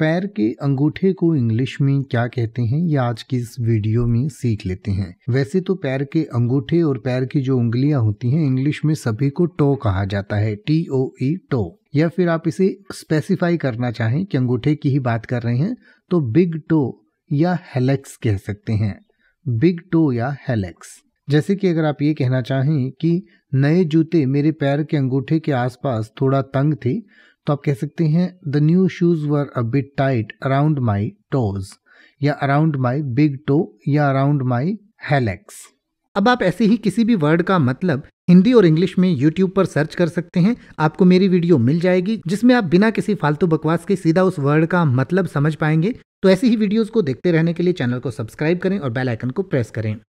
पैर के अंगूठे को इंग्लिश में क्या कहते हैं ये आज की इस वीडियो में सीख लेते हैं वैसे तो पैर के अंगूठे और पैर की जो उंगलियां होती हैं इंग्लिश में सभी को टो कहा जाता है टी ओ ई टो या फिर आप इसे स्पेसिफाई करना चाहें कि अंगूठे की ही बात कर रहे हैं तो बिग टो या हेलेक्स कह सकते हैं बिग टो या हेलेक्स जैसे कि अगर आप ये कहना चाहें कि नए जूते मेरे पैर के अंगूठे के आसपास थोड़ा तंग थे तो आप कह सकते हैं the new shoes were a bit tight around my toes या अराउंड माई बिग टो या अराउंड माई हेलेक्स अब आप ऐसे ही किसी भी वर्ड का मतलब हिंदी और इंग्लिश में YouTube पर सर्च कर सकते हैं आपको मेरी वीडियो मिल जाएगी जिसमें आप बिना किसी फालतू बकवास के सीधा उस वर्ड का मतलब समझ पाएंगे तो ऐसी ही वीडियोस को देखते रहने के लिए चैनल को सब्सक्राइब करें और बेल आइकन को प्रेस करें